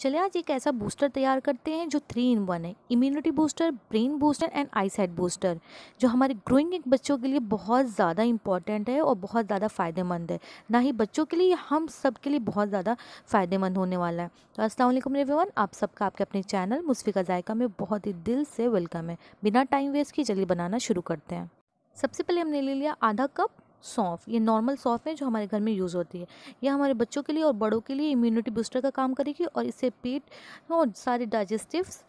चले आज एक ऐसा बूस्टर तैयार करते हैं जो थ्री इन वन है immunity booster brain booster and eyesight booster जो हमारे ग्रोइंग एक बच्चों के लिए बहुत ज़्यादा इंपॉर्टेंट है और बहुत ज़्यादा फ़ायदेमंद है ना ही बच्चों के लिए हम सब के लिए बहुत ज़्यादा फ़ायदेमंद होने वाला है तो असलम एवरीवन आप सबका आपके अपने चैनल मुस्फिका जायका में बहुत ही दिल से वेलकम है बिना टाइम वेस्ट की जल्दी बनाना शुरू करते हैं सबसे पहले हमने ले लिया आधा कप सौंफ ये नॉर्मल सौंफ है जो हमारे घर में यूज़ होती है यह हमारे बच्चों के लिए और बड़ों के लिए इम्यूनिटी बूस्टर का काम करेगी और इससे पेट और सारे डाइजेस्टिव्स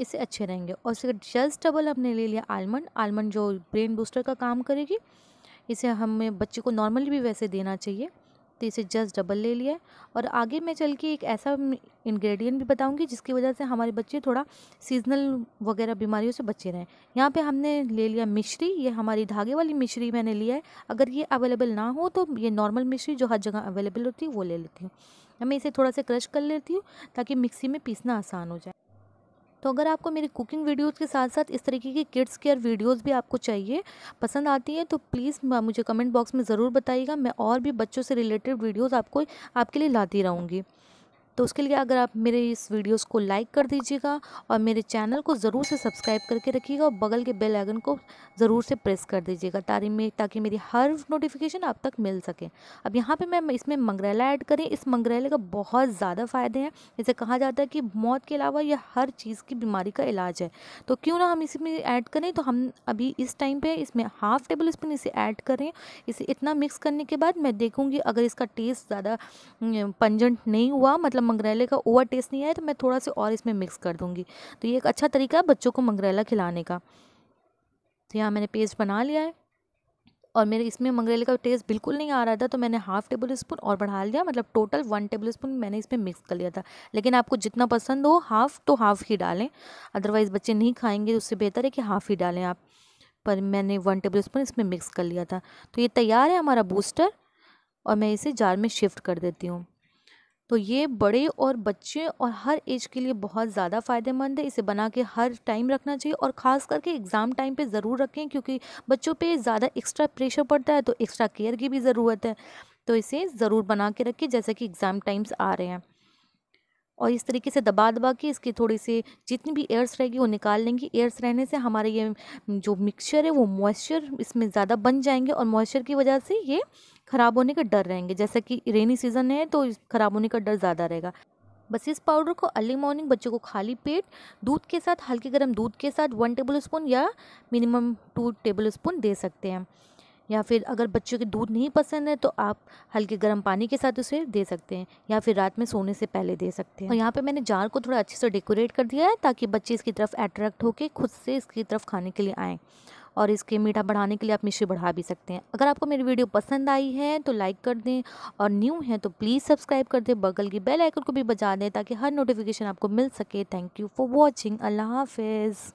इससे अच्छे रहेंगे और इसके जस्ट डबल हमने ले लिया आलमंड आलमंड जो ब्रेन बूस्टर का काम करेगी इसे हमें बच्चे को नॉर्मली भी वैसे देना चाहिए तो इसे जस्ट डबल ले लिया है और आगे मैं चल के एक ऐसा इंग्रेडिएंट भी बताऊंगी जिसकी वजह से हमारे बच्चे थोड़ा सीजनल वगैरह बीमारियों से बचे रहें यहाँ पे हमने ले लिया मिश्री ये हमारी धागे वाली मिश्री मैंने लिया है अगर ये अवेलेबल ना हो तो ये नॉर्मल मिश्री जो हर जगह अवेलेबल होती है वो ले लेती हूँ मैं इसे थोड़ा सा क्रश कर लेती हूँ ताकि मिक्सी में पीसना आसान हो जाए तो अगर आपको मेरी कुकिंग वीडियोस के साथ साथ इस तरीके की किड्स केयर वीडियोस भी आपको चाहिए पसंद आती हैं तो प्लीज़ मुझे कमेंट बॉक्स में ज़रूर बताइएगा मैं और भी बच्चों से रिलेटेड वीडियोज़ आपको आपके लिए लाती रहूँगी तो उसके लिए अगर आप मेरे इस वीडियोस को लाइक कर दीजिएगा और मेरे चैनल को ज़रूर से सब्सक्राइब करके रखिएगा और बगल के बेल आइकन को ज़रूर से प्रेस कर दीजिएगा तारी में ताकि मेरी हर नोटिफिकेशन आप तक मिल सके अब यहाँ पे मैं इसमें मंगरेला ऐड करें इस मंगरेले का बहुत ज़्यादा फ़ायदे हैं इसे कहा जाता है कि मौत के अलावा यह हर चीज़ की बीमारी का इलाज है तो क्यों ना हम इसमें ऐड करें तो हम अभी इस टाइम पर इसमें हाफ़ टेबल स्पून इसे ऐड करें इसे इतना मिक्स करने के बाद मैं देखूँगी अगर इसका टेस्ट ज़्यादा पंजेंट नहीं हुआ मतलब मतलब मंगरेले का ओवर टेस्ट नहीं आया तो मैं थोड़ा सा और इसमें मिक्स कर दूँगी तो ये एक अच्छा तरीका है बच्चों को मंगरेला खिलाने का तो यहाँ मैंने पेस्ट बना लिया है और मेरे इसमें मंगरेले का टेस्ट बिल्कुल नहीं आ रहा था तो मैंने हाफ़ टेबल स्पून और बढ़ा लिया मतलब टोटल वन टेबल स्पून मैंने इसमें मिक्स कर लिया था लेकिन आपको जितना पसंद हो हाफ़ तो हाफ़ ही डालें अदरवाइज़ बच्चे नहीं खाएंगे तो उससे बेहतर है कि हाफ़ ही डालें आप पर मैंने वन टेबल स्पून इसमें मिक्स कर लिया था तो ये तैयार है हमारा बूस्टर और मैं इसे जार में शिफ्ट कर देती हूँ तो ये बड़े और बच्चे और हर एज के लिए बहुत ज़्यादा फ़ायदेमंद है इसे बना के हर टाइम रखना चाहिए और ख़ास करके एग्ज़ाम टाइम पे ज़रूर रखें क्योंकि बच्चों पे ज़्यादा एक्स्ट्रा प्रेशर पड़ता है तो एक्स्ट्रा केयर की भी ज़रूरत है तो इसे ज़रूर बना के रखिए जैसे कि एग्ज़ाम टाइम्स आ रहे हैं और इस तरीके से दबा दबा के इसकी थोड़ी सी जितनी भी एयर्स रहेगी वो निकाल लेंगी एयर्स रहने से हमारे ये जो मिक्सचर है वो मॉइस्चर इसमें ज़्यादा बन जाएंगे और मॉइस्चर की वजह से ये ख़राब होने का डर रहेंगे जैसा कि रेनी सीज़न है तो ख़राब होने का डर ज़्यादा रहेगा बस इस पाउडर को अर्ली मॉर्निंग बच्चों को खाली पेट दूध के साथ हल्के गर्म दूध के साथ वन टेबल स्पून या मिनिमम टू टेबल स्पून दे सकते हैं या फिर अगर बच्चों के दूध नहीं पसंद है तो आप हल्के गर्म पानी के साथ उसे दे सकते हैं या फिर रात में सोने से पहले दे सकते हैं और यहाँ पर मैंने जार को थोड़ा अच्छे से डेकोरेट कर दिया है ताकि बच्चे इसकी तरफ अट्रैक्ट होकर खुद से इसकी तरफ खाने के लिए आएँ और इसके मीठा बढ़ाने के लिए आप मिश्री बढ़ा भी सकते हैं अगर आपको मेरी वीडियो पसंद आई है तो लाइक कर दें और न्यू है तो प्लीज़ सब्सक्राइब कर दें बगल की बेल आइकन को भी बजा दें ताकि हर नोटिफिकेशन आपको मिल सके थैंक यू फॉर वॉचिंग अल्लाह हाफिज़